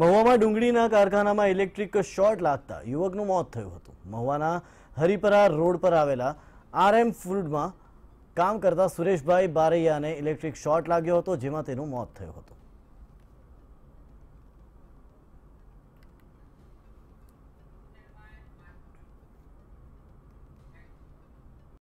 મહુવામાં ડુંગળીના કારખાનામાં electric short લાગતા યુવકનું મોત થયું હતું મહુવાના હરિપરા રોડ પર આવેલા આરએમ ફૂડમાં કામ કરતા સુરેશભાઈ બારૈયાને ઇલેક્ટ્રિક શોર્ટ લાગ્યો હતો જેમાં તેનું મોત થયું હતું